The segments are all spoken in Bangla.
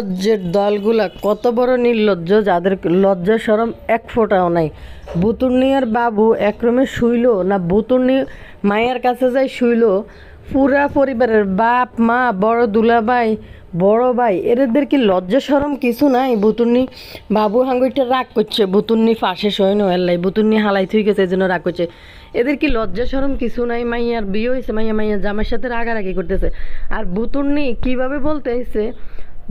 লজ্জের দলগুলা কত বড় নির্লজ্জ যাদের লজ্জা সরম এক ফোঁটাও নাই বুতুর্নিয়ার বাবু একরমে শুইল না বুতুর্নি মায়ের কাছে যাই শুইল পুরা পরিবারের বাপ মা বড় দুলাভাই বড় ভাই এদের কি লজ্জা সরম কিছু নাই বুতুর্নি বাবু হাঙ্গুইটা রাগ করছে বুতুর্নি ফাঁসে সইন এল্লাই বুতুর্নি হালাই থুই গেছে এই জন্য রাগ করছে এদের কি লজ্জা সরম কিছু নাই মাইয়ার বিয়ে হয়েছে মাইয়া মাইয়া জামার সাথে রাগারাগি করতেছে আর বুতুর্নি কিভাবে বলতে হয়েছে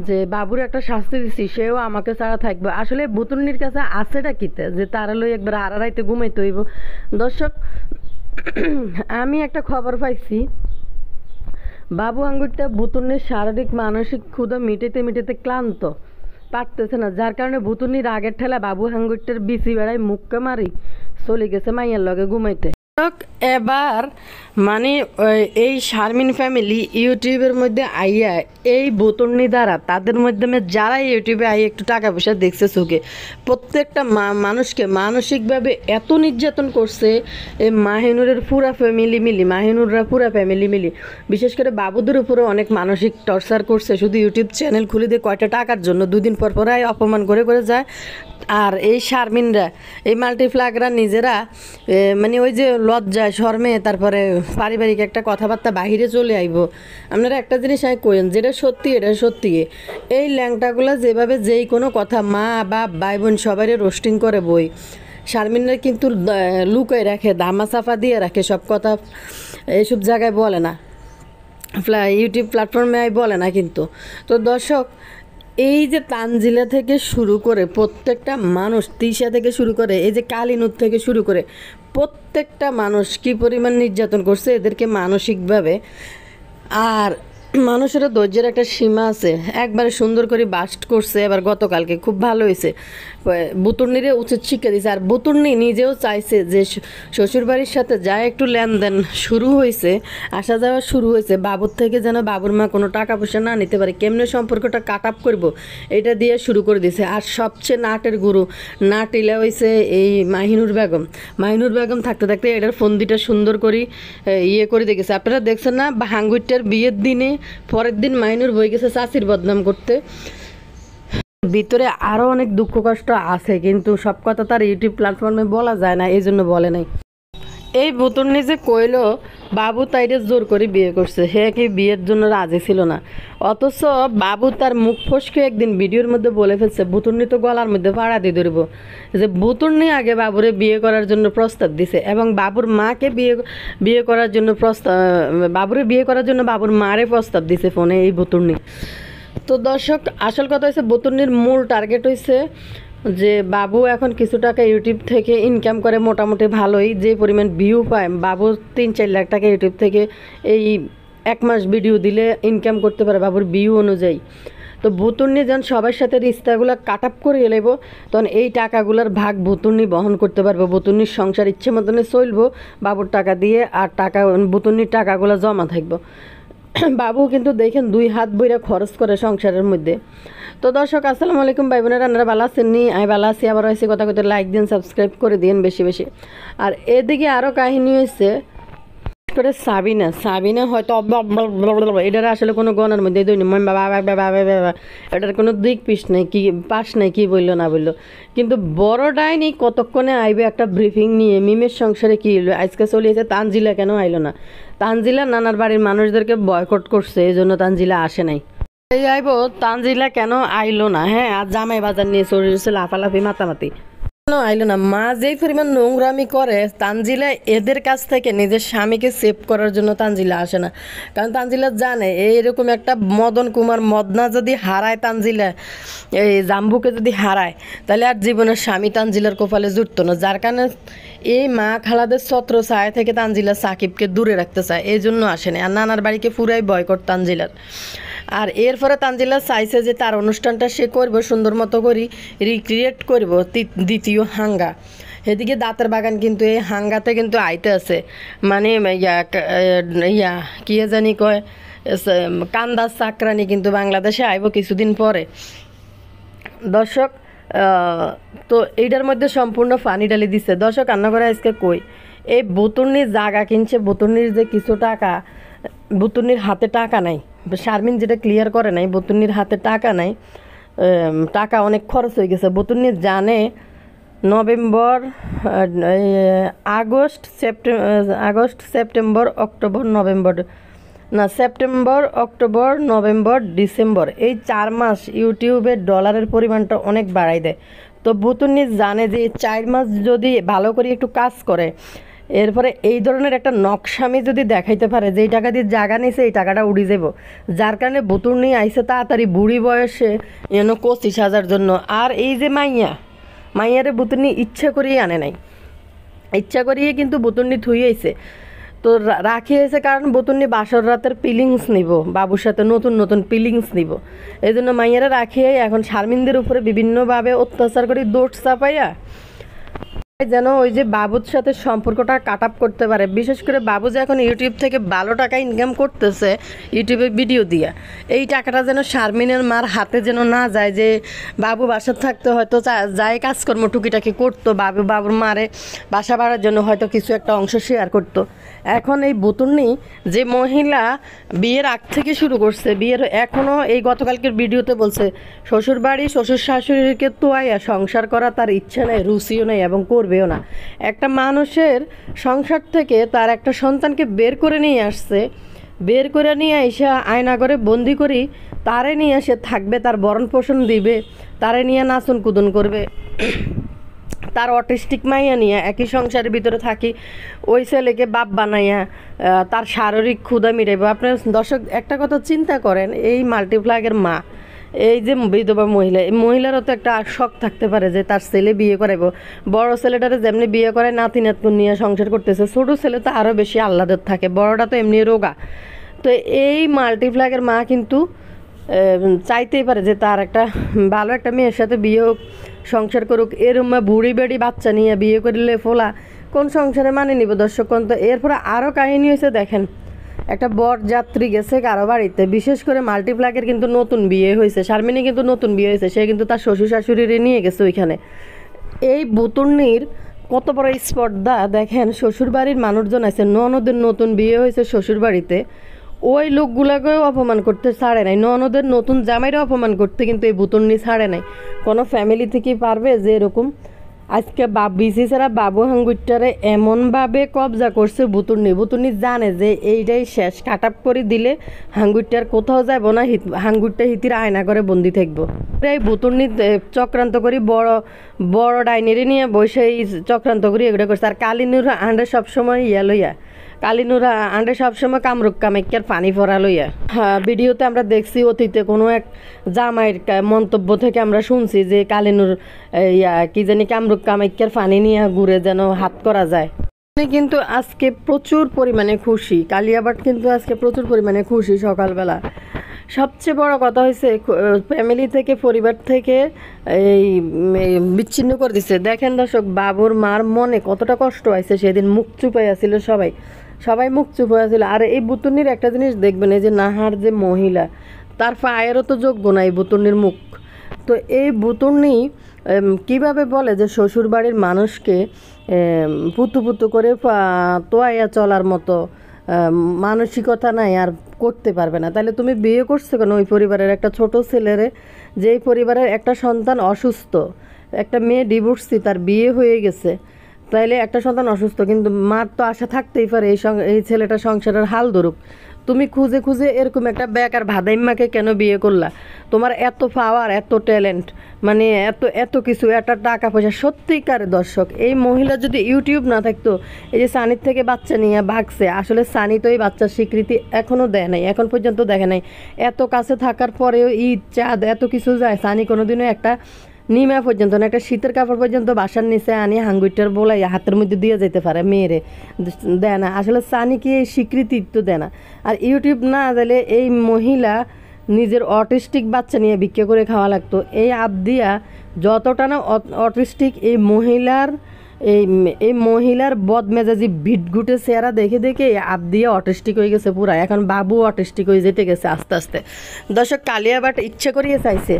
যে বাবুর একটা শাস্তি দিছি সেও আমাকে ছাড়া থাকবে আসলে বুতুন্নির কাছে আছেটা কিতে যে তারা লই একবার আড়াড়াইতে ঘুমাইতে হইব দর্শক আমি একটা খবর পাইছি বাবু আঙ্গুরটা বুতুন্নির শারীরিক মানসিক ক্ষুদা মিটাইতে মিটাইতে ক্লান্ত পারতেছে না যার কারণে বুতুন্নির আগের ঠেলা বাবু হাঙ্গুরটার বিচি বেড়ায় মুখকে মারি চলে গেছে মাইয়ার লগে ঘুমাইতে এবার মানে এই শারমিন ফ্যামিলি ইউটিউবের মধ্যে আইয়া এই বোতলনি দ্বারা তাদের মাধ্যমে যারা ইউটিউবে আইয়া একটু টাকা পয়সা দেখছে চোখে প্রত্যেকটা মানুষকে মানসিকভাবে এত নির্যাতন করছে এই মাহিনুরের পুরা ফ্যামিলি মিলি মাহিনুররা পুরা ফ্যামিলি মিলি বিশেষ করে বাবুদের উপরে অনেক মানসিক টর্চার করছে শুধু ইউটিউব চ্যানেল খুলে দিয়ে কয়টা টাকার জন্য দুদিন পর পর অপমান করে করে যায় আর এই শারমিনরা এই মাল্টিফ্লাগরা নিজেরা মানে ওই যে লজ্জায় শর্মে তারপরে পারিবারিক একটা কথাবার্তা বাহিরে চলে আইব আপনারা একটা জিনিস আমি কইন যেটা সত্যি এটা সত্যি এই ল্যাংটাগুলো যেভাবে যেই কোনো কথা মা বাপ ভাই বোন সবাই রোস্টিং করে বই শারমিনের কিন্তু লুকায় রাখে দামা সাফা দিয়ে রাখে সব কথা এইসব জায়গায় বলে না ইউটিউব প্ল্যাটফর্মে বলে না কিন্তু তো দর্শক এই যে তানজিলা থেকে শুরু করে প্রত্যেকটা মানুষ তিসা থেকে শুরু করে এই যে কালিনুর থেকে শুরু করে প্রত্যেকটা মানুষ কী পরিমাণ নির্যাতন করছে এদেরকে মানসিকভাবে আর মানুষেরও ধৈর্যের একটা সীমা আছে একবারে সুন্দর করে বাস্ট করছে এবার গতকালকে খুব ভালো হয়েছে বুতুর্নিরে উচিত শিক্ষা দিয়েছে আর বুতুর্নি নিজেও চাইছে যে শ্বশুরবাড়ির সাথে যা একটু লেনদেন শুরু হয়েছে আসা যাওয়া শুরু হয়েছে বাবুর থেকে যেন বাবুর মা কোনো টাকা পয়সা না নিতে পারে কেমনে সম্পর্কটা কাট আপ করবো এটা দিয়ে শুরু করে দিয়েছে আর সবচেয়ে নাটের গুরু নাট ইলে হয়েছে এই মাহিনুর বেগম মাহিনুর বেগম থাকতে থাকতে এটার ফন্দিটা সুন্দর করে ইয়ে করে দেখেছে আপনারা দেখছেন না হাঙ্গুরটার বিয়ের দিনে পরের দিন মাইনুর বই গেছে চাষির বদনাম করতে ভিতরে আরও অনেক দুঃখ কষ্ট আছে কিন্তু সব কথা তার ইউটিউব প্ল্যাটফর্মে বলা যায় না এই জন্য বলে নাই এই বুতুর্নি নিজে কইল বাবু তাইরে জোর করে বিয়ে করছে হে কি বিয়ের জন্য রাজি ছিল না অথচ বাবু তার মুখ ফসকে একদিন ভিডিওর মধ্যে বলে ফেলছে বুতুর্নি তো গলার মধ্যে ভাড়া দিয়ে ধরব যে বুতুর্নি আগে বাবুরে বিয়ে করার জন্য প্রস্তাব দিছে এবং বাবুর মাকে বিয়ে বিয়ে করার জন্য প্রস্তাব বাবুরে বিয়ে করার জন্য বাবুর মারে প্রস্তাব দিছে ফোনে এই বুতুর্নি তো দর্শক আসল কথা হয়েছে বুতুর্নির মূল টার্গেট হয়েছে যে বাবু এখন কিছু টাকা ইউটিউব থেকে ইনকাম করে মোটামুটি ভালোই যে পরিমাণ ভিউ পায় বাবু তিন চার লাখ টাকা ইউটিউব থেকে এই এক মাস ভিডিও দিলে ইনকাম করতে পারে বাবুর ভিউ অনুযায়ী তো বুতুর্নি যখন সবার সাথে রিস্তাগুলো কাট আপ করে এলেব তখন এই টাকাগুলোর ভাগ বুতুর্নি বহন করতে পারবো বুতুর্নির সংসার ইচ্ছে মতনে চলবো বাবুর টাকা দিয়ে আর টাকা ভুতুর্নির টাকাগুলো জমা থাকবো বাবু কিন্তু দেখেন দুই হাত বইরা খরচ করে সংসারের মধ্যে তো দর্শক আসসালামু আলাইকুম ভাই বোনেরা আপনারা ভালো আছেন নি আমি ভালো আছি আবার হয়েছে কথা কথা লাইক দিন সাবস্ক্রাইব করে দিন বেশি বেশি আর এদিকে আরও কাহিনী হয়েছে করে সাবিনা সাবিনা হয়তো এটার আসলে কোনো গণার মধ্যে দৈনি মাম বাবা বাবা বাবা এটার কোনো দিক পিস নেই কি পাস নেই কি বললো না বললো কিন্তু বড় ডাইনি কতক্ষণে আইবে একটা ব্রিফিং নিয়ে মিমের সংসারে কী হলো আজকে চলিয়েছে তানজিলা কেন আইলো না তানজিলা নানার বাড়ির মানুষদেরকে বয়কট করছে এই জন্য তানজিলা আসে নাই এই আইব তানজিলা কেন আইলো না হ্যাঁ আর জামাই বাজার নিয়ে চলে লাফালাফি মাতামাতি কেন আইলো না মা যেই পরিমাণ নোংরামি করে তানজিলা এদের কাছ থেকে নিজের স্বামীকে সেভ করার জন্য তানজিলা আসে না কারণ তানজিলা জানে এইরকম একটা মদন কুমার মদনা যদি হারায় তানজিলা এই জাম্বুকে যদি হারায় তাহলে আর জীবনের স্বামী তানজিলার কপালে জুটতো না যার কারণে এই মা খালাদের ছত্র ছায়া থেকে তানজিলা সাকিবকে দূরে রাখতে চায় এই জন্য আসেনি আর নানার বাড়িকে পুরাই বয়কট তানজিলার আর এরপরে তানজিলা চাইছে যে তার অনুষ্ঠানটা সে করবো সুন্দর মতো করি রিক্রিয়েট করবো দ্বিতীয় হাঙ্গা এদিকে দাঁতের বাগান কিন্তু এই হাঙ্গাতে কিন্তু আইতে আছে মানে ইয়া ইয়া কী জানি কয় কান্দাস চাকরানি কিন্তু বাংলাদেশে আইব কিছুদিন পরে দর্শক তো এইটার মধ্যে সম্পূর্ণ ফানি ডালি দিচ্ছে দর্শক করে আজকে কই এই বুতুর্নির জাগা কিনছে বুতুর্নির যে কিছু টাকা বুতুর্নির হাতে টাকা নাই শারমিন যেটা ক্লিয়ার করে নাই বতুন্নির হাতে টাকা নাই টাকা অনেক খরচ হয়ে গেছে বতুন্নি জানে November August September August September October November না সেপ্টেম্বর অক্টোবর নভেম্বর ডিসেম্বর এই চার মাস ইউটিউবে ডলারের পরিমাণটা অনেক বাড়াই দেয় তো বুতুনি জানে যে চার মাস যদি ভালো করে একটু কাজ করে এরপরে এই ধরনের একটা নকশা আমি যদি দেখাইতে পারে যেই টাকা দিয়ে জাগা নিছে এই টাকাটা উড়ি যাব যার কারণে বুতুর নিয়ে আইসে তাড়াতাড়ি বুড়ি বয়সে যেন পঁচিশ হাজার জন্য আর এই যে মাইয়া মাইয়ারে বুতুনি ইচ্ছা করিয়ে আনে নাই ইচ্ছা করিয়ে কিন্তু বুতুনি থুইয়েছে তো রাখি হয়েছে কারণ বোতনি বাসর রাতের পিলিংস নিব বাবুর সাথে নতুন নতুন পিলিংস নিব এই জন্য মাইয়ারা রাখিয়ে এখন শারমিনদের উপরে বিভিন্নভাবে অত্যাচার করে দোষ চাপাইয়া যেন ওই যে বাবুর সাথে সম্পর্কটা কাট আপ করতে পারে বিশেষ করে বাবু যে এখন ইউটিউব থেকে ভালো টাকা ইনকাম করতেছে ইউটিউবে ভিডিও দিয়ে এই টাকাটা যেন শারমিনের মার হাতে যেন না যায় যে বাবু বাসার থাকতে হয়তো যায় কাজকর্ম টুকিটাকি করতো বাবু বাবুর মারে বাসা বাড়ার জন্য হয়তো কিছু একটা অংশ শেয়ার করত। এখন এই বুতুর্নি যে মহিলা বিয়ের আগ থেকে শুরু করছে বিয়ের এখনও এই গতকালকের ভিডিওতে বলছে শ্বশুরবাড়ি শ্বশুর শাশুড়িকে তোয়াইয়া সংসার করা তার ইচ্ছা নেই রুচিও নেই এবং করবে ভেবেও না একটা মানুষের সংসার থেকে তার একটা সন্তানকে বের করে নিয়ে আসছে বের করে নিয়ে এসে আয়নাগরে বন্দি করি তারে নিয়ে এসে থাকবে তার বরণ পোষণ দিবে তারে নিয়ে নাচন কুদন করবে তার অটিস্টিক মাইয়া নিয়ে একই সংসারের ভিতরে থাকি ওই ছেলেকে বাপ বানাইয়া তার শারীরিক ক্ষুদা মিটাইব আপনার দর্শক একটা কথা চিন্তা করেন এই মাল্টিপ্লাগের মা এই যে বিধবা মহিলা এই মহিলারও তো একটা শখ থাকতে পারে যে তার ছেলে বিয়ে করাইব বড় ছেলেটারে যেমনি বিয়ে করায় নাতি নাতুন নিয়ে সংসার করতেছে ছোটো ছেলে তো আরও বেশি আহ্লাদের থাকে বড়টা তো এমনি রোগা তো এই মাল্টিফ্ল্যাগের মা কিন্তু চাইতেই পারে যে তার একটা ভালো একটা মেয়ের সাথে বিয়ে হোক সংসার করুক এরম বুড়ি বেড়ি বাচ্চা নিয়ে বিয়ে করলে ফোলা কোন সংসারে মানে নিব দর্শক কোন তো এরপরে আরও কাহিনী হয়েছে দেখেন একটা বর যাত্রী গেছে কারো বাড়িতে বিশেষ করে মাল্টিপ্লাকের কিন্তু নতুন বিয়ে হয়েছে শারমিনী কিন্তু নতুন বিয়ে হয়েছে সে কিন্তু তার শ্বশুর শাশুড়িরে নিয়ে গেছে ওইখানে এই বুতুর্নির কত বড় স্পর্ধা দেখেন শ্বশুরবাড়ির মানুষজন আছে ননদের নতুন বিয়ে হয়েছে শ্বশুরবাড়িতে ওই লোকগুলাকেও অপমান করতে ছাড়ে নাই ননদের নতুন জামাইরা অপমান করতে কিন্তু এই বুতুর্নি ছাড়ে নাই কোনো ফ্যামিলি থেকে পারবে যে এরকম আজকে বিসি ছাড়া বাবু হাঙ্গুরটারে এমনভাবে কবজা করছে বুতুনি বুতুনি জানে যে এইটাই শেষ কাট আপ করে দিলে হাঙ্গুরটার কোথাও যাবো না হাঙ্গুরটা হিতির আয়না করে বন্দি থাকবো এই বুতুনি চক্রান্ত করি বড় বড় ডাইনেরি নিয়ে বসে চক্রান্ত করি এগুলো করছে আর কালিনুর আন্ডে সবসময় ইয়া লইয়া কালিনুরা আন্ডে সবসময় কামরুক কামেকের পানি ভরা লইয়া হ্যাঁ, ভিডিওতে আমরা দেখছি অতীতে কোনো এক জামাইয়ের মন্তব্য থেকে আমরা শুনছি যে কালিনুর ইয়া কি জানি কামরুক কামেকের পানি নিয়ে ঘুরে যেন হাত করা যায় কিন্তু আজকে প্রচুর পরিমাণে খুশি কালিয়াবাট কিন্তু আজকে প্রচুর পরিমাণে খুশি সকালবেলা সবচেয়ে বড় কথা হয়েছে ফ্যামিলি থেকে পরিবার থেকে এই বিচ্ছিন্ন করে দিছে দেখেন দর্শক বাবুর মার মনে কতটা কষ্ট হয়েছে সেদিন মুখ চুপাইয়াছিল সবাই সবাই মুখ চুপ হয়েছিল আর এই বুতুনির একটা জিনিস দেখবেন এই যে নাহার যে মহিলা তার পায়েরও তো যোগ্য না এই বুতুনির মুখ তো এই বুতুনি কিভাবে বলে যে শ্বশুর বাড়ির মানুষকে পুতু পুতু করে তোয়াইয়া চলার মতো মানসিকতা নাই আর করতে পারবে না তাহলে তুমি বিয়ে করছো কেন ওই পরিবারের একটা ছোট ছেলেরে যেই পরিবারের একটা সন্তান অসুস্থ একটা মেয়ে ডিভোর্সি তার বিয়ে হয়ে গেছে তাইলে একটা সন্তান অসুস্থ কিন্তু মার তো আশা থাকতেই পারে এই এই ছেলেটা সংসারের হাল ধরুক তুমি খুঁজে খুঁজে এরকম একটা বেকার ভাদাইম্মাকে কেন বিয়ে করলা তোমার এত পাওয়ার এত ট্যালেন্ট মানে এত এত কিছু একটা টাকা পয়সা সত্যিকার দর্শক এই মহিলা যদি ইউটিউব না থাকতো এই যে সানির থেকে বাচ্চা নিয়ে ভাগছে আসলে সানি তো এই বাচ্চার স্বীকৃতি এখনও দেয় নাই এখন পর্যন্ত দেখে নাই এত কাছে থাকার পরেও ঈদ চাঁদ এত কিছু যায় সানি কোনোদিনও একটা নিমা পর্যন্ত না একটা শীতের কাপড় পর্যন্ত বাসার নিচে আনি হাঙ্গুইটার বলাই হাতের মধ্যে দিয়ে যেতে পারে মেয়েরে দেয় না আসলে সানি কি এই স্বীকৃতি তো দেয় না আর ইউটিউব না দিলে এই মহিলা নিজের অটিস্টিক বাচ্চা নিয়ে ভিক্ষা করে খাওয়া লাগতো এই আবদিয়া যতটা না অটিস্টিক এই মহিলার এই এই মহিলার বদমেজাজি ঘুটে চেহারা দেখে দেখে আপ দিয়ে অটিস্টিক হয়ে গেছে পুরা এখন বাবু অটিস্টিক হয়ে যেতে গেছে আস্তে আস্তে দর্শক কালিয়া বাট ইচ্ছে করিয়ে চাইছে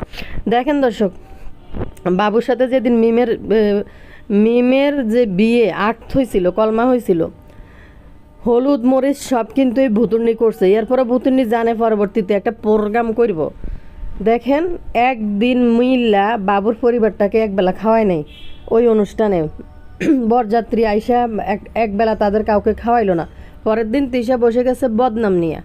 দেখেন দর্শক বাবুর সাথে যেদিন মিমের মিমের যে বিয়ে আর্থ হয়েছিল কলমা হয়েছিল হলুদ মরিচ সব কিন্তু এই ভুতুর্নি করছে এরপরে ভুতুর্নি জানে পরবর্তীতে একটা প্রোগ্রাম করব দেখেন একদিন মিল্লা বাবুর পরিবারটাকে একবেলা খাওয়ায় নাই ওই অনুষ্ঠানে বরযাত্রী আইসা একবেলা তাদের কাউকে খাওয়াইলো না পরের দিন তিশা বসে গেছে বদনাম নিয়ে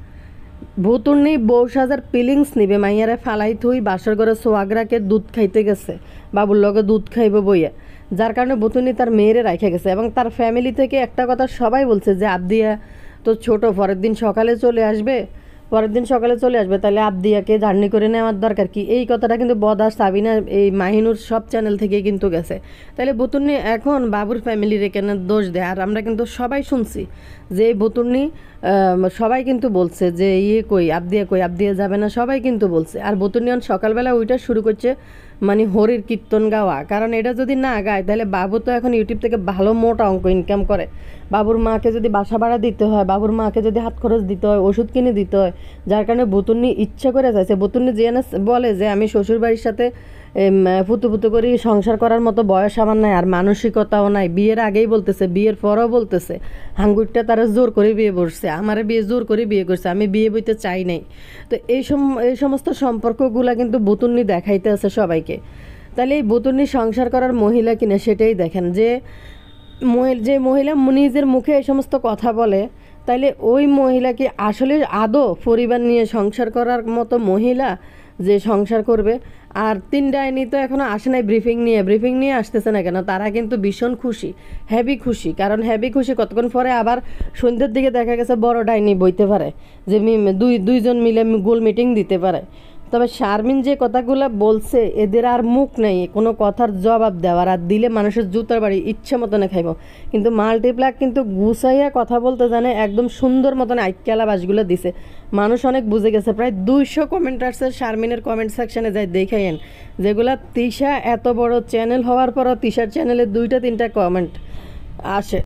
ভুতুর্নি বউ সাজার পিলিংস নিবে মাইয়ারে ফালাই থুই বাসর ঘরে সোয়াগ্রাকে দুধ খাইতে গেছে বাবুর লগে দুধ খাইবে বইয়া যার কারণে ভুতুর্নি তার মেয়েরে রাখে গেছে এবং তার ফ্যামিলি থেকে একটা কথা সবাই বলছে যে আবদিয়া তো ছোট পরের দিন সকালে চলে আসবে পরের দিন সকালে চলে আসবে তাহলে আবদিয়াকে জার্নি করে নেওয়ার দরকার কি এই কথাটা কিন্তু বদাস সাবিনা এই মাহিনুর সব চ্যানেল থেকে কিন্তু গেছে তাহলে বতুর্নি এখন বাবুর ফ্যামিলির এখানে দোষ দেয় আর আমরা কিন্তু সবাই শুনছি যে বতুর্নি সবাই কিন্তু বলছে যে ইয়ে কই আবদিয়া কই আবদিয়া যাবে না সবাই কিন্তু বলছে আর বতুর্নি সকালবেলা ওইটা শুরু করছে মানে হরির কীর্তন গাওয়া কারণ এটা যদি না গায় তাহলে বাবু তো এখন ইউটিউব থেকে ভালো মোটা অঙ্ক ইনকাম করে বাবুর মাকে যদি বাসা ভাড়া দিতে হয় বাবুর মাকে যদি হাত খরচ দিতে হয় ওষুধ কিনে দিতে হয় যার কারণে বুতুন্নি ইচ্ছা করে চাইছে বুতুন্নি যে বলে যে আমি শ্বশুরবাড়ির সাথে ফুতু ফুতু করি সংসার করার মতো বয়স আমার নাই আর মানসিকতাও নাই বিয়ের আগেই বলতেছে বিয়ের পরও বলতেছে হাঙ্গুরটা তারা জোর করে বিয়ে করছে আমার বিয়ে জোর করে বিয়ে করছে আমি বিয়ে বইতে চাই নাই তো এই সম এই সমস্ত সম্পর্কগুলো কিন্তু বুতুন্নি দেখাইতে আছে সবাইকে তাহলে এই বুতুন্নি সংসার করার মহিলা কিনা সেটাই দেখেন যে যে মহিলা নিজের মুখে এই সমস্ত কথা বলে তাইলে ওই মহিলা কি আসলে আদৌ পরিবার নিয়ে সংসার করার মতো মহিলা যে সংসার করবে আর তিন ডাইনি তো এখনও আসে নাই ব্রিফিং নিয়ে ব্রিফিং নিয়ে আসতেছে না কেন তারা কিন্তু ভীষণ খুশি হ্যাভি খুশি কারণ হ্যাভি খুশি কতক্ষণ পরে আবার সন্ধ্যের দিকে দেখা গেছে বড় ডাইনি বইতে পারে যে দুই দুইজন মিলে গোল মিটিং দিতে পারে তবে শারমিন যে কথাগুলো বলছে এদের আর মুখ নেই কোনো কথার জবাব দেওয়ার আর দিলে মানুষের জুতার বাড়ি ইচ্ছে মতন খাইব কিন্তু মাল্টিপ্লাক কিন্তু গুছাইয়া কথা বলতে জানে একদম সুন্দর মতন আইক্যালা বাসগুলো দিছে মানুষ অনেক বুঝে গেছে প্রায় দুইশো কমেন্ট আসছে শারমিনের কমেন্ট সেকশানে যাই দেখাইয়েন যেগুলো তিশা এত বড় চ্যানেল হওয়ার পরও তিশার চ্যানেলে দুইটা তিনটা কমেন্ট আসে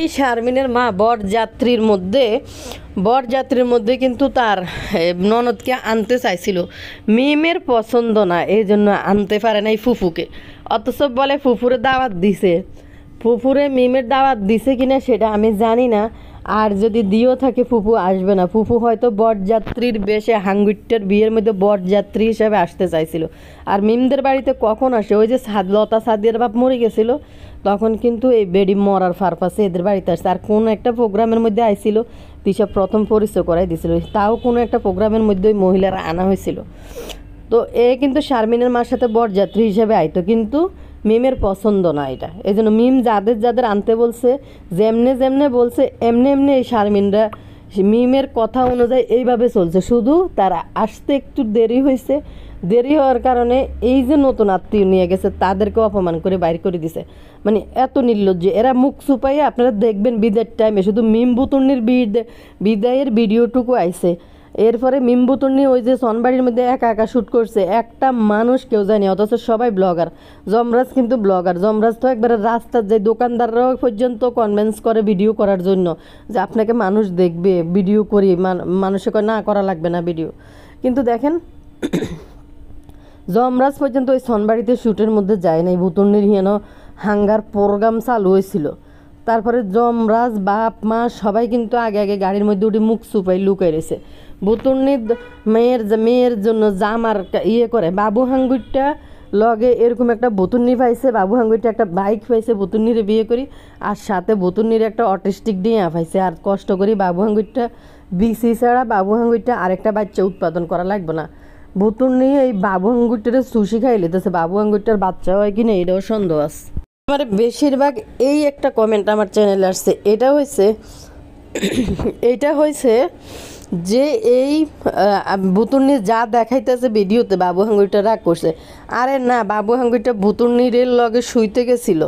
এই শারমিনের মা বরযাত্রীর মধ্যে বরযাত্রীর মধ্যে কিন্তু তার ননদকে আনতে চাইছিল মিমের পছন্দ না এই জন্য আনতে পারে নাই ফুফুকে অথচ বলে ফুফুরে দাওয়াত দিছে ফুফুরে মিমের দাওয়াত দিছে কিনা সেটা আমি জানি না আর যদি দিও থাকে ফুপু আসবে না ফুপু হয়তো বরযাত্রীর বেশে হাঙ্গুইটটার বিয়ের মধ্যে বরযাত্রী হিসাবে আসতে চাইছিল আর মিমদের বাড়িতে কখন আসে ওই যে সাদ লতা সাদিয়ার বাপ মরে গেছিলো তখন কিন্তু এই বেডি মরার ফারফাসে এদের বাড়িতে আসছে আর কোনো একটা প্রোগ্রামের মধ্যে আইছিল তিশা প্রথম পরিচয় করাই দিছিল তাও কোনো একটা প্রোগ্রামের মধ্যে ওই মহিলারা আনা হয়েছিল তো এ কিন্তু শারমিনের মার সাথে বরযাত্রী হিসেবে আইতো কিন্তু মিমের পছন্দ না এটা এই জন্য মিম যাদের যাদের আনতে বলছে যেমনে যেমনে বলছে এমনি এমনি এই শারমিনরা মিমের কথা অনুযায়ী এইভাবে চলছে শুধু তারা আসতে একটু দেরি হয়েছে দেরি হওয়ার কারণে এই যে নতুন আত্মীয় নিয়ে গেছে তাদেরকে অপমান করে বাইর করে দিছে মানে এত নির্লজ্জ এরা মুখ ছুপাইয়ে আপনারা দেখবেন বিদায়ের টাইমে শুধু মিম বুতুর্নির বিদায়ের ভিডিওটুকু আইছে এরপরে মিম্বুতুন্নি ওই যে সনবাড়ির মধ্যে একা একা শ্যুট করছে একটা মানুষ কেউ জানি অথচ সবাই ব্লগার জমরাজ কিন্তু ব্লগার জমরাজ তো একবারে রাস্তার যে দোকানদাররাও পর্যন্ত কনভেন্স করে ভিডিও করার জন্য যে আপনাকে মানুষ দেখবে ভিডিও করি মানুষে কয় না করা লাগবে না ভিডিও কিন্তু দেখেন জমরাজ পর্যন্ত ওই সনবাড়িতে শ্যুটের মধ্যে যায় নাই ভুতুন্নির হেন হাঙ্গার প্রোগ্রাম চালু হয়েছিল তারপরে জমরাজ বাপ মা সবাই কিন্তু আগে আগে গাড়ির মধ্যে উঠে মুখ সুপাই লুকাই রয়েছে বুতুর্নির মেয়ের মেয়ের জন্য জামার ইয়ে করে বাবু হাঙ্গুরটা লগে এরকম একটা বুতুর্নি পাইছে বাবু হাঙ্গুরটা একটা বাইক পাইছে বুতুর্নিরে বিয়ে করি আর সাথে বুতুর্নির একটা অটিস্টিক ডিয়া পাইছে আর কষ্ট করি বাবু হাঙ্গুরটা বিসি ছাড়া বাবু হাঙ্গুরটা আরেকটা বাচ্চা উৎপাদন করা লাগবে না ভুতুর নিয়ে এই বাবু আঙ্গুরটারে সুশি খাই লিতেছে বাবু আঙ্গুরটার বাচ্চা হয় কিনা এটাও সন্দেহ আছে আমার বেশিরভাগ এই একটা কমেন্ট আমার চ্যানেলে আসছে এটা হয়েছে এটা হয়েছে যে এই বুতুর্নি যা দেখাইতেছে ভিডিওতে বাবু হাঙ্গুইটা রাগ করছে আরে না বাবু হাঙ্গুইটা বুতুর্নির লগে শুইতে গেছিল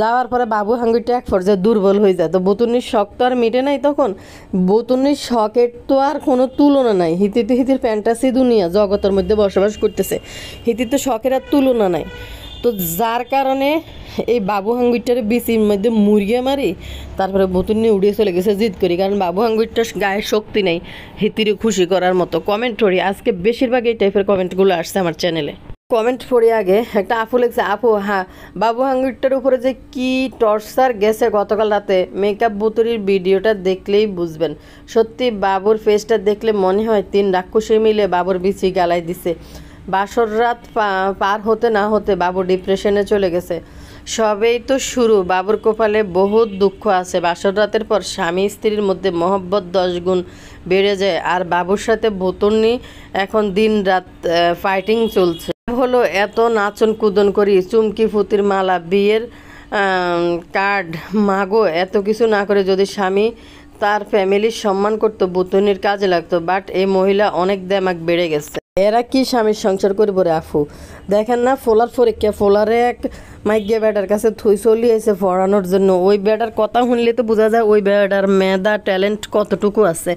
যাওয়ার পরে বাবু হাঙ্গুইটা এক পর্যায়ে দুর্বল হয়ে যায় তো বুতুর্নির শখ তো আর মেটে নাই তখন বুতুর্নির শখের তো আর কোনো তুলনা নাই হিতিতে হিতির ফ্যান্টাসি দুনিয়া জগতের মধ্যে বসবাস করতেছে হিতিতে শখের আর তুলনা নাই তো যার কারণে এই বাবু হাঙ্গুরটার বিচির মধ্যে মুরগিয়ে মারি তারপরে বোতল নিয়ে উড়িয়ে চলে গেছে জিদ করি কারণ বাবু হাঙ্গুরটার গায়ে শক্তি নেই হিতিরে খুশি করার মতো কমেন্ট করি আজকে বেশিরভাগ এই টাইপের কমেন্টগুলো আসছে আমার চ্যানেলে কমেন্ট পড়ে আগে একটা আপু লেগেছে আপু হ্যাঁ বাবু হাঙ্গুরটার উপরে যে কি টর্চার গেছে গতকাল রাতে মেকআপ বুতুরির ভিডিওটা দেখলেই বুঝবেন সত্যি বাবুর ফেসটা দেখলে মনে হয় তিন রাক্ষসে মিলে বাবুর বিচি গালায় দিছে বাসর রাত পার হতে না হতে বাবু ডিপ্রেশনে চলে গেছে সবেই তো শুরু বাবুর কপালে বহুত দুঃখ আছে বাসর রাতের পর স্বামী স্ত্রীর মধ্যে মহব্বত দশগুণ বেড়ে যায় আর বাবুর সাথে বোতন্নি এখন দিন রাত ফাইটিং চলছে হলো এত নাচন কুদন করি চুমকি ফুতির মালা বিয়ের কার্ড মাগো এত কিছু না করে যদি স্বামী তার ফ্যামিলির সম্মান করতো বুতুনির কাজে লাগতো বাট এই মহিলা অনেক দেমাক বেড়ে গেছে এরা কি স্বামীর সংসার করে রে আফু দেখেন না ফোলার পরীক্ষা ফোলারে এক মাইকে বেটার কাছে থুই চলি আছে পড়ানোর জন্য ওই ব্যাটার কথা শুনলে তো বোঝা যায় ওই ব্যাটার মেধা ট্যালেন্ট কতটুকু আছে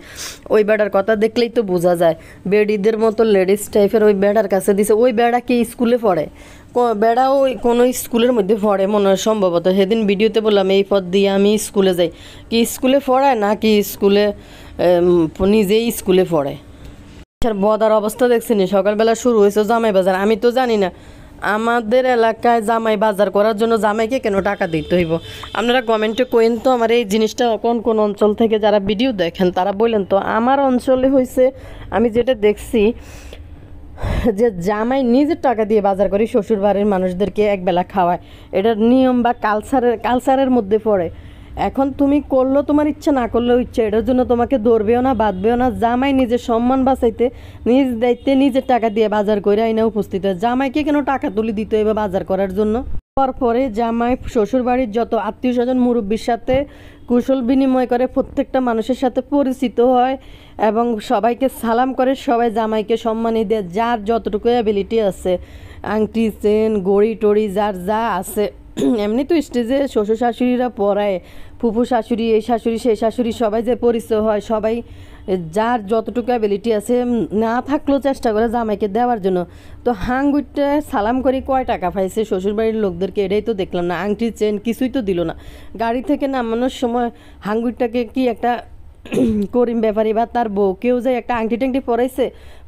ওই ব্যাটার কথা দেখলেই তো বোঝা যায় বেডিদের মতো লেডিস টাইপের ওই বেটার কাছে দিছে ওই বেড়া কি স্কুলে পড়ে বেড়া ওই কোনো স্কুলের মধ্যে পড়ে মনে হয় সম্ভবত সেদিন ভিডিওতে বললাম এই পথ দিয়ে আমি স্কুলে যাই কি স্কুলে পড়ায় না কি স্কুলে নিজেই স্কুলে পড়ে বদার অবস্থা দেখছি নি সকালবেলা শুরু হয়েছে জামাই বাজার আমি তো জানি না আমাদের এলাকায় জামাই বাজার করার জন্য জামাইকে কেন টাকা দিতে হইব আপনারা কমেন্টে কইন তো আমার এই জিনিসটা কোন কোন অঞ্চল থেকে যারা ভিডিও দেখেন তারা বললেন তো আমার অঞ্চলে হয়েছে আমি যেটা দেখছি যে জামাই নিজের টাকা দিয়ে বাজার করি শ্বশুর বাড়ির মানুষদেরকে একবেলা খাওয়ায় এটার নিয়ম বা কালচারের কালচারের মধ্যে পড়ে এখন তুমি করলো তোমার ইচ্ছা না করলেও ইচ্ছা এটার জন্য তোমাকে ধরবেও না বাঁধবেও না জামাই নিজের সম্মান বাঁচাইতে নিজ দায়িত্বে নিজের টাকা দিয়ে বাজার করে আইনে উপস্থিত হয় জামাইকে কেন টাকা তুলি দিতে হবে বাজার করার জন্য পরে জামাই শ্বশুরবাড়ির যত আত্মীয় স্বজন মুরব্বীর সাথে কুশল বিনিময় করে প্রত্যেকটা মানুষের সাথে পরিচিত হয় এবং সবাইকে সালাম করে সবাই জামাইকে সম্মানই দেয় যার যতটুকু অ্যাবিলিটি আছে আংটি চেন গড়ি টড়ি যার যা আছে এমনি তো স্টেজে শ্বশুর শাশুড়িরা পড়ায় ফুফু শাশুড়ি এই শাশুড়ি সেই শাশুড়ি সবাই যে পরিচয় হয় সবাই যার যতটুকু অ্যাবিলিটি আছে না থাকলেও চেষ্টা করে জামাইকে দেওয়ার জন্য তো হাঙ্গুইটা সালাম করে কয় টাকা পাইছে শ্বশুরবাড়ির লোকদেরকে এটাই তো দেখলাম না আংটির চেন কিছুই তো দিল না গাড়ি থেকে নামানোর সময় হাঙ্গুইটাকে কি একটা করিম ব্যাপারী বা তার বউ কেউ যে একটা আংটি টাংটি পরাইছে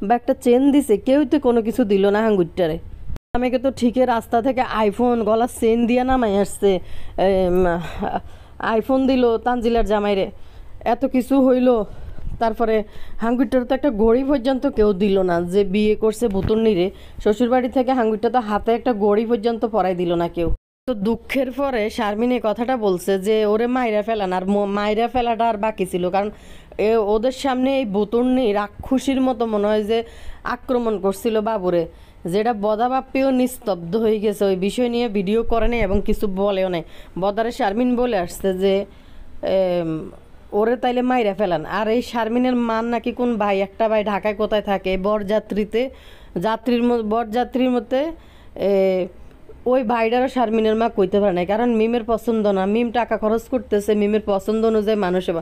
বা একটা চেন দিছে কেউই তো কোনো কিছু দিল না হাঙ্গুইটারে আমাকে তো ঠিকই রাস্তা থেকে আইফোন গলা চেন দিয়ে নামাই আসছে আইফোন দিল তানজিলার জামাইরে এত কিছু হইল তারপরে হাঙ্গুরটার তো একটা গড়ি পর্যন্ত কেউ দিল না যে বিয়ে করছে বুতুর্নিরে শ্বশুরবাড়ি থেকে হাঙ্গুরটা তো হাতে একটা গড়ি পর্যন্ত পরাই দিল না কেউ তো দুঃখের পরে শারমিন এই কথাটা বলছে যে ওরে মাইরা ফেলান আর মাইরা ফেলাটা আর বাকি ছিল কারণ এ ওদের সামনে এই বুতুর্নি রাক্ষসীর মতো মনে হয় যে আক্রমণ করছিল বাবুরে যেটা বদাবাপ্পেও নিস্তব্ধ হয়ে গেছে ওই বিষয় নিয়ে ভিডিও করে নেই এবং কিছু বলেও নেই বদারে শারমিন বলে আসছে যে ওরে তাইলে মাইরা ফেলান আর এই শারমিনের মান নাকি কোন ভাই একটা ভাই ঢাকায় কোথায় থাকে বরযাত্রীতে যাত্রীর বরযাত্রীর মধ্যে ওই ভাইডারও শারমিনের মা কইতে পারে না কারণ মিমের পছন্দ না মিম টাকা খরচ করতেছে মিমের পছন্দ অনুযায়ী মানুষের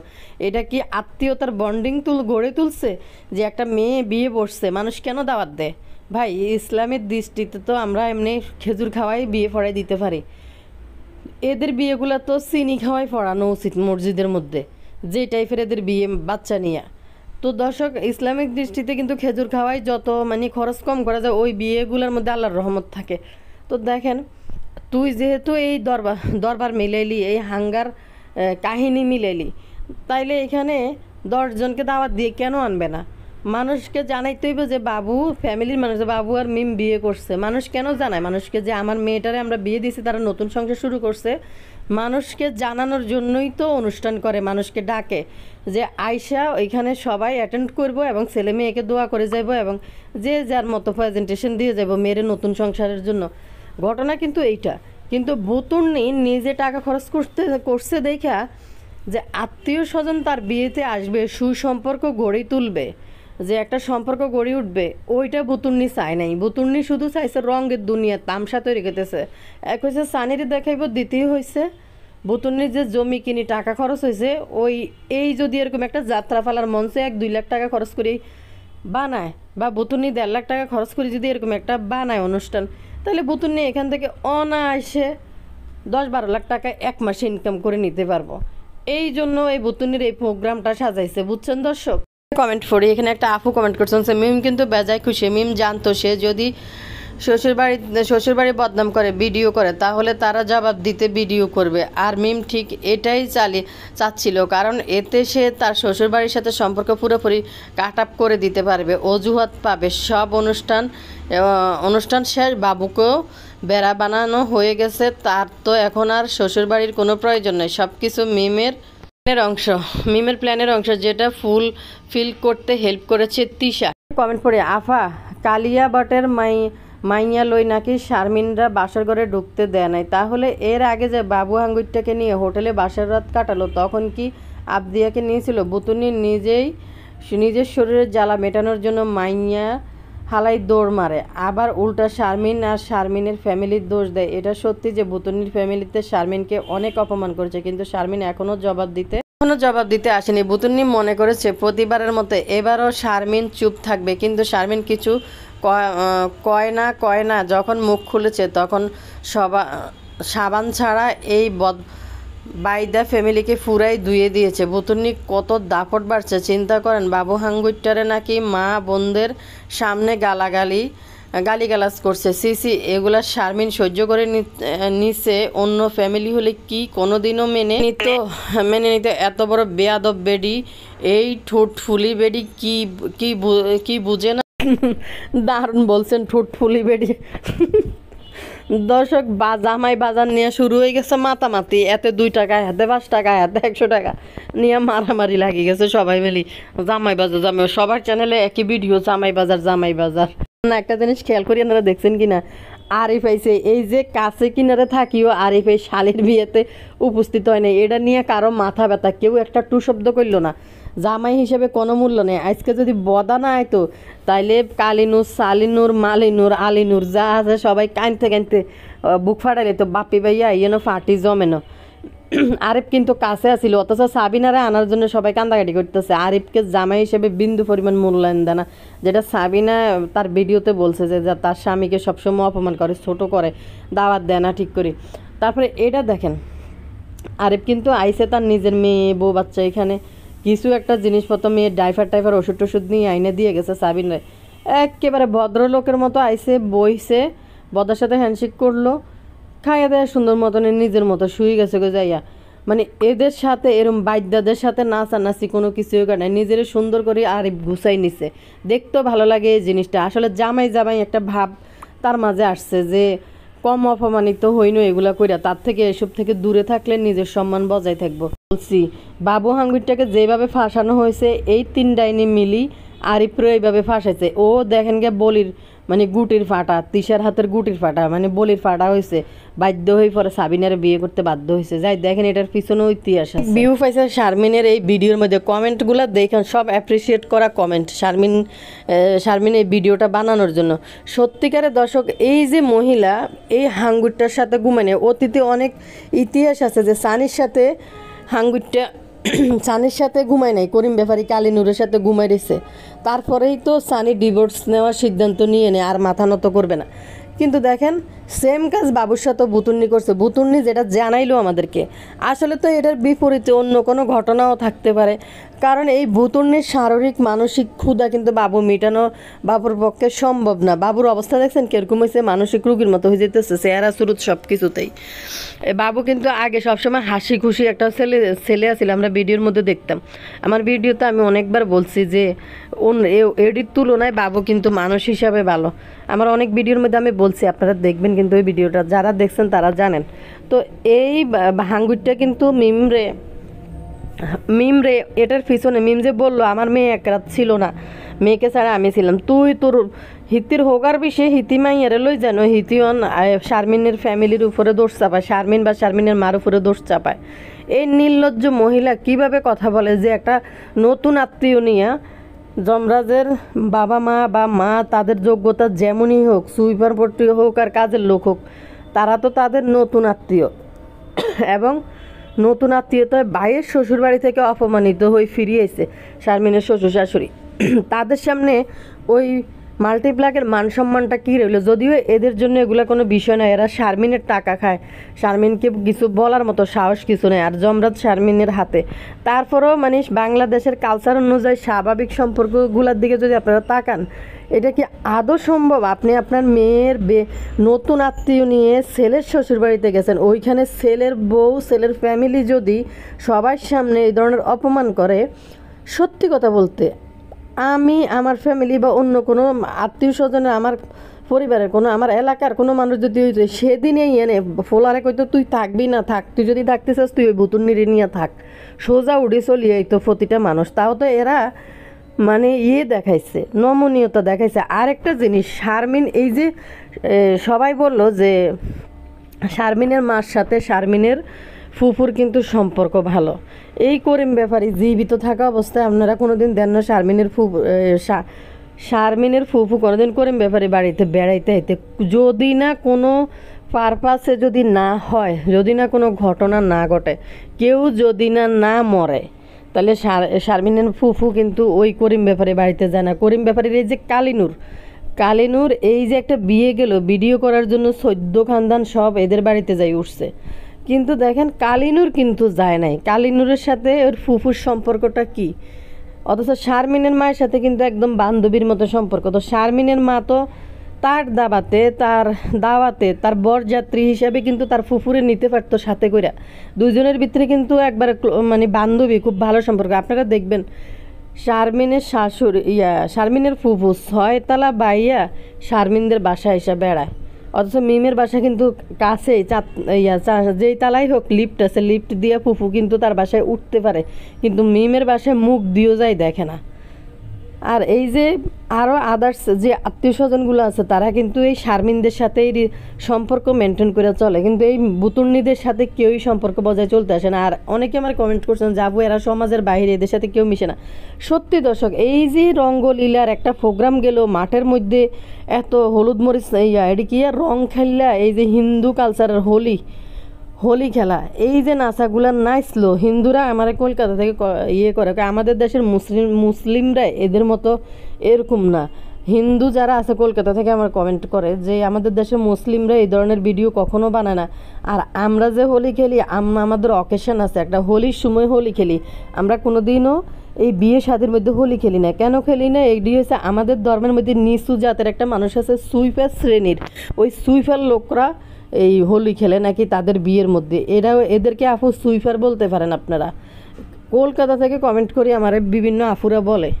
এটা কি আত্মীয়তার বন্ডিং তুল গড়ে তুলছে যে একটা মেয়ে বিয়ে বসছে মানুষ কেন দাওয়াত দেয় ভাই ইসলামের দৃষ্টিতে তো আমরা এমনি খেজুর খাওয়াই বিয়ে পড়াই দিতে পারি এদের বিয়েগুলো তো চিনি খাওয়াই পড়ানো উচিত মসজিদের মধ্যে যে টাইপের এদের বিয়ে বাচ্চা নিয়ে তো দর্শক ইসলামিক দৃষ্টিতে কিন্তু খেজুর খাওয়াই যত মানে খরচ কম করা যায় ওই বিয়েগুলোর মধ্যে আল্লাহর রহমত থাকে তো দেখেন তুই যেহেতু এই দরবার দরবার মিলাইলি এই হাঙ্গার কাহিনী মিলাইলি তাইলে এখানে দশজনকে দাওয়াত দিয়ে কেন আনবে না মানুষকে জানাইতে হইব যে বাবু ফ্যামিলির মানুষ বাবু আর মিম বিয়ে করছে মানুষ কেন জানায় মানুষকে যে আমার মেয়েটারে আমরা বিয়ে দিয়েছি তারা নতুন সংসার শুরু করছে মানুষকে জানানোর জন্যই তো অনুষ্ঠান করে মানুষকে ডাকে যে আয়সা ওইখানে সবাই অ্যাটেন্ড করব এবং ছেলে মেয়েকে দোয়া করে যাব এবং যে যার মতো প্রেজেন্টেশন দিয়ে যাব মেয়ের নতুন সংসারের জন্য ঘটনা কিন্তু এইটা কিন্তু বতুর্নি নিজে টাকা খরচ করতে করছে দেখা যে আত্মীয় স্বজন তার বিয়েতে আসবে সুসম্পর্ক গড়ে তুলবে যে একটা সম্পর্ক গড়ে উঠবে ওইটা বুতুর্নি চায় নাই বুতুন্নি শুধু চাইছে রঙের দুনিয়া তামসা তৈরি করতেছে এক হয়েছে সানির দেখাইব দ্বিতীয় হয়েছে বুতুন্নির যে জমি কিনি টাকা খরচ হয়েছে ওই এই যদি এরকম একটা যাত্রা ফেলার মঞ্চে এক দুই লাখ টাকা খরচ করে বানায় বা বুতুন্নি দেড় লাখ টাকা খরচ করে যদি এরকম একটা বানায় অনুষ্ঠান তাহলে বুতুন্নি এখান থেকে অনায়াসে দশ বারো লাখ টাকা এক মাসে ইনকাম করে নিতে পারবো এই জন্য এই বুতুন্নির এই প্রোগ্রামটা সাজাইছে বুঝছেন দর্শক কমেন্ট করি এখানে একটা আপু কমেন্ট করছেন মিম কিন্তু বেজায় খুশি মিম জানতো সে যদি শ্বশুরবাড়ি শ্বশুরবাড়ি বদনাম করে ভিডিও করে তাহলে তারা জবাব দিতে ভিডিও করবে আর মিম ঠিক এটাই চালিয়ে চাচ্ছিল কারণ এতে সে তার শ্বশুরবাড়ির সাথে সম্পর্ক পুরোপুরি কাট আপ করে দিতে পারবে অজুহাত পাবে সব অনুষ্ঠান অনুষ্ঠান শেষ বাবুকেও বেড়া বানানো হয়ে গেছে তার তো এখন আর শ্বশুরবাড়ির কোনো প্রয়োজন নেই সব কিছু মিমের প্ল্যানের অংশ মিমের প্ল্যানের অংশ যেটা ফুল ফিল করতে হেল্প করেছে তিশা কমেন্ট পড়ে আফা কালিয়া বটের মাই মাইয়া লই নাকি শারমিনরা বাসার ঘরে ঢুকতে দেয় নাই তাহলে এর আগে যে বাবু হাঙ্গুরটাকে নিয়ে হোটেলে বাসার রাত কাটালো তখন কি আবদিয়াকে নিয়েছিল বুতুনি নিজেই নিজের শরীরের জ্বালা মেটানোর জন্য মাইয়া ফালাই দৌড় মারে আবার উল্টা শারমিন আর শারমিনের ফ্যামিলির দোষ দেয় এটা সত্যি যে বুতনির ফ্যামিলিতে শারমিনকে অনেক অপমান করেছে কিন্তু শারমিন এখনও জবাব দিতে এখনও জবাব দিতে আসেনি বুতুন্নি মনে করেছে প্রতিবারের মতো এবারও শারমিন চুপ থাকবে কিন্তু শারমিন কিছু কয় না কয় না যখন মুখ খুলেছে তখন সবা সাবান ছাড়া এই বদ বাইদা ফ্যামিলিকে ফুরাই ধুয়ে দিয়েছে বুতুর্নি কত দাপট বাড়ছে চিন্তা করেন বাবু হাঙ্গুইটারে নাকি মা বোনদের সামনে গালাগালি গালিগালাজ করছে সিসি এগুলা শারমিন সহ্য করে নিছে অন্য ফ্যামিলি হলে কি কোনোদিনও মেনে নিত মেনে নিত এত বড় বেয়াদব বেডি এই ঠোঁট ফুলি বেডি কি কি কি বুঝে না দারুণ বলছেন ঠোঁট ফুলি বেডি দর্শক বা জামাই বাজার নিয়ে শুরু হয়ে গেছে মাতামাতি এতে দুই টাকা হাতে পাঁচ টাকা হাতে একশো টাকা নিয়ে মারামারি লাগিয়ে গেছে সবাই মিলি জামাই বাজার জামাই সবার চ্যানেলে একই ভিডিও জামাই বাজার জামাই বাজার না একটা জিনিস খেয়াল করি আপনারা দেখছেন কি না আরিফ আইসে এই যে কাছে কিনারে থাকিও আরিফ এই শালের বিয়েতে উপস্থিত হয় না এটা নিয়ে কারো মাথা ব্যথা কেউ একটা টু শব্দ করলো না জামাই হিসেবে কোনো মূল্য নেই আজকে যদি বদা না আইতো তাইলে কালিনুর সালিনুর মালিনুর আলিনুর যা আছে সবাই কাঁদতে কাঁদতে বুক ফাটাইলে তো বাপি ভাইয়া ইয়েন ফাটি জমে না আরিফ কিন্তু কাছে আছিল অথচ সাবিনারে আনার জন্য সবাই কান্দাকাটি করতেছে আরিফকে জামাই হিসেবে বিন্দু পরিমাণ মূল্যায়ন দেয় না যেটা সাবিনা তার ভিডিওতে বলছে যে তার স্বামীকে সবসময় অপমান করে ছোট করে দাওয়াত দেয় না ঠিক করে তারপরে এটা দেখেন আরিফ কিন্তু আইসে তার নিজের মেয়ে বউ বাচ্চা এখানে কিছু একটা জিনিসপত্র মেয়ে ডাইফার টাইফার ওষুধ টষুধ নিয়ে আইনে দিয়ে গেছে সাবিন একেবারে ভদ্রলোকের মতো আইসে বইছে বদার সাথে হ্যান্ডশেক করলো খাইয়া দেয়া সুন্দর মতনে নিজের মতো শুয়ে গেছে গো যাইয়া মানে এদের সাথে এরম বাদ্যাদের সাথে নাচানাচি কোনো কিছুই করে নিজের সুন্দর করে আর গুছাই নিছে দেখতেও ভালো লাগে এই জিনিসটা আসলে জামাই জামাই একটা ভাব তার মাঝে আসছে যে কম অপমানিত হইনো এগুলা কইরা তার থেকে এসব থেকে দূরে থাকলে নিজের সম্মান বজায় থাকবো বলছি বাবু হাঙ্গুরটাকে যেভাবে ফাঁসানো হয়েছে এই তিন ডাইনি মিলি আরিপ্র এইভাবে ফাঁসাইছে ও দেখেন গে বলির মানে গুটির ফাটা তিসার হাতের গুটির ফাটা মানে বলির ফাটা হয়েছে বাধ্য হয়ে পরে সাবিনার বিয়ে করতে বাধ্য হয়েছে যাই দেখেন এটার পিছনেও ইতিহাস আছে ফাইসার শারমিনের এই ভিডিওর মধ্যে কমেন্টগুলো দেখেন সব অ্যাপ্রিসিয়েট করা কমেন্ট শারমিন শারমিন এই ভিডিওটা বানানোর জন্য সত্যিকারে দর্শক এই যে মহিলা এই হাঙ্গুরটার সাথে ঘুমানে অতীতে অনেক ইতিহাস আছে যে সানির সাথে হাঙ্গুরটা সানির সাথে ঘুমায় নাই করিম ব্যাপারী কালী নূরের সাথে ঘুমাই রেছে তারপরেই তো সানি ডিভোর্স নেওয়ার সিদ্ধান্ত নিয়ে নেয় আর মাথা নত করবে না কিন্তু দেখেন সেম কাজ বাবুর সাথে বুতুর্নি করছে বুতুন্নি যেটা জানাইলো আমাদেরকে আসলে তো এটার বিপরীতে অন্য কোনো ঘটনাও থাকতে পারে কারণ এই ভূতুর্ণের শারীরিক মানসিক ক্ষুধা কিন্তু বাবু মেটানো বাবুর পক্ষে সম্ভব না বাবুর অবস্থা দেখছেন কীরকম হয়েছে মানসিক রুগীর মতো হয়ে যেতেছে চেহারা সুরুত সব কিছুতেই বাবু কিন্তু আগে সবসময় হাসি খুশি একটা ছেলে ছেলে আছিল আমরা ভিডিওর মধ্যে দেখতাম আমার ভিডিওতে আমি অনেকবার বলছি যে এডির তুলনায় বাবু কিন্তু মানুষ হিসাবে ভালো আমার অনেক ভিডিওর মধ্যে আমি বলছি আপনারা দেখবেন কিন্তু ওই ভিডিওটা যারা দেখছেন তারা জানেন তো এই হাঙ্গুরটা কিন্তু মিমরে মিম রে এটার পিছনে মিম যে বললো আমার মেয়ে এক রাত ছিল না মেয়েকে ছাড়া আমি ছিলাম তুই তোর হিতির হোগার বিষয়ে হিতি মাইয়ারে লই যেন অন শারমিনের ফ্যামিলির উপরে দোষ চাপায় শারমিন বা শারমিনের মার উপরে দোষ চাপায় এই নির্লজ্জ মহিলা কিভাবে কথা বলে যে একটা নতুন আত্মীয় নিয়ে যমরাজের বাবা মা বা মা তাদের যোগ্যতা যেমনই হোক সুইপার পট্টি হোক আর কাজের লোক হোক তারা তো তাদের নতুন আত্মীয় এবং নতুন আত্মীয়তায় বাইয়ের শ্বশুর বাড়ি থেকে অপমানিত হয়ে ফিরিয়েছে শারমিনের শ্বশুর শাশুড়ি তাদের সামনে ওই মাল্টিপ্লাকের মানসম্মানটা কী রইল যদিও এদের জন্য এগুলো কোনো বিষয় নয় এরা শারমিনের টাকা খায় শারমিনকে কিছু বলার মতো সাহস কিছু নেই আর জমরাত শারমিনের হাতে তারপরেও মানে বাংলাদেশের কালচার অনুযায়ী স্বাভাবিক সম্পর্কগুলোর দিকে যদি আপনারা তাকান এটা কি আদৌ সম্ভব আপনি আপনার মেয়ের বে নতুন আত্মীয় নিয়ে ছেলের শ্বশুরবাড়িতে গেছেন ওইখানে ছেলের বউ ছেলের ফ্যামিলি যদি সবার সামনে এই ধরনের অপমান করে সত্যি কথা বলতে আমি আমার ফ্যামিলি বা অন্য কোনো আত্মীয় স্বজনে আমার পরিবারের কোনো আমার এলাকার কোনো মানুষ যদি সেদিনেই এনে ফোলারে কইতো তুই থাকবি না থাক তুই যদি থাকতে চাস তুই ওই বুতুন নিড়ে নিয়ে থাক সোজা উড়ে চলিয়ে তো প্রতিটা মানুষ তাও তো এরা মানে ইয়ে দেখাইছে নমনীয়তা দেখাইছে আরেকটা জিনিস শারমিন এই যে সবাই বলল যে শারমিনের মার সাথে শারমিনের ফুফুর কিন্তু সম্পর্ক ভালো এই করিম ব্যাপারে জীবিত থাকা অবস্থায় আপনারা কোনো দিন দেন না শারমিনের ফুফু শারমিনের ফুফু কোনোদিন করিম ব্যাপারে বাড়িতে বেড়াইতে হইতে যদি না কোনো পারপাসে যদি না হয় যদি না কোনো ঘটনা না ঘটে কেউ যদি না না মরে তাহলে শারমিনের ফুফু কিন্তু ওই করিম ব্যাপারে বাড়িতে যায় না করিম ব্যাপারের এই যে কালিনুর কালিনুর এই যে একটা বিয়ে গেল ভিডিও করার জন্য সদ্য খানদান সব এদের বাড়িতে যাই উঠছে কিন্তু দেখেন কালিনুর কিন্তু যায় নাই কালিনুরের সাথে ওর ফুফুর সম্পর্কটা কি অথচ শারমিনের মায়ের সাথে কিন্তু একদম বান্ধবীর মতো সম্পর্ক তো শারমিনের মা তো তার দাবাতে তার দাওয়াতে তার বরযাত্রী হিসাবে কিন্তু তার ফুফুরে নিতে পারতো সাথে কইরা দুজনের ভিতরে কিন্তু একবার মানে বান্ধবী খুব ভালো সম্পর্ক আপনারা দেখবেন শারমিনের শাশুড় ইয়া শারমিনের ফুফু ছয়তলা বাইয়া শারমিনদের বাসা হিসাবে বেড়ায় অথচ মিমের বাসা কিন্তু কাছে চাঁদ ইয়া যেই তালাই হোক লিফট আছে লিফট দিয়ে ফুফু কিন্তু তার বাসায় উঠতে পারে কিন্তু মিমের বাসায় মুখ দিয়েও যায় দেখে না আর এই যে আরও আদার্স যে আত্মীয় স্বজনগুলো আছে তারা কিন্তু এই শারমিনদের সাথেই সম্পর্ক মেনটেন করে চলে কিন্তু এই বুতুর্নিদের সাথে কেউই সম্পর্ক বজায় চলতে আসে না আর অনেকে আমার কমেন্ট করছেন যাবো এরা সমাজের বাইরে এদের সাথে কেউ মিশে না সত্যি দর্শক এই যে রঙ্গলীলার একটা প্রোগ্রাম গেল মাঠের মধ্যে এত হলুদ মরিচ ইয়া এটি কি রং খেললা এই যে হিন্দু কালচারের হোলি হোলি খেলা এই যে নাচাগুলা নাচলো হিন্দুরা আমার কলকাতা থেকে ইয়ে করে আমাদের দেশের মুসলিম মুসলিমরা এদের মতো এরকম না হিন্দু যারা আছে কলকাতা থেকে আমার কমেন্ট করে যে আমাদের দেশের মুসলিমরা এই ধরনের ভিডিও কখনো বানায় না আর আমরা যে হোলি খেলি আমাদের অকেশন আছে একটা হোলির সময় হোলি খেলি আমরা কোনো দিনও এই বিয়ে শাদির মধ্যে হোলি খেলি না কেন খেলি না এটি হচ্ছে আমাদের ধর্মের মধ্যে নিচু জাতের একটা মানুষ আছে সুইফার শ্রেণীর ওই সুইফার লোকরা এই হোলি খেলে নাকি তাদের বিয়ের মধ্যে এরাও এদেরকে আফু সুইফার বলতে পারেন আপনারা কলকাতা থেকে কমেন্ট করি আমার বিভিন্ন আফুরা বলে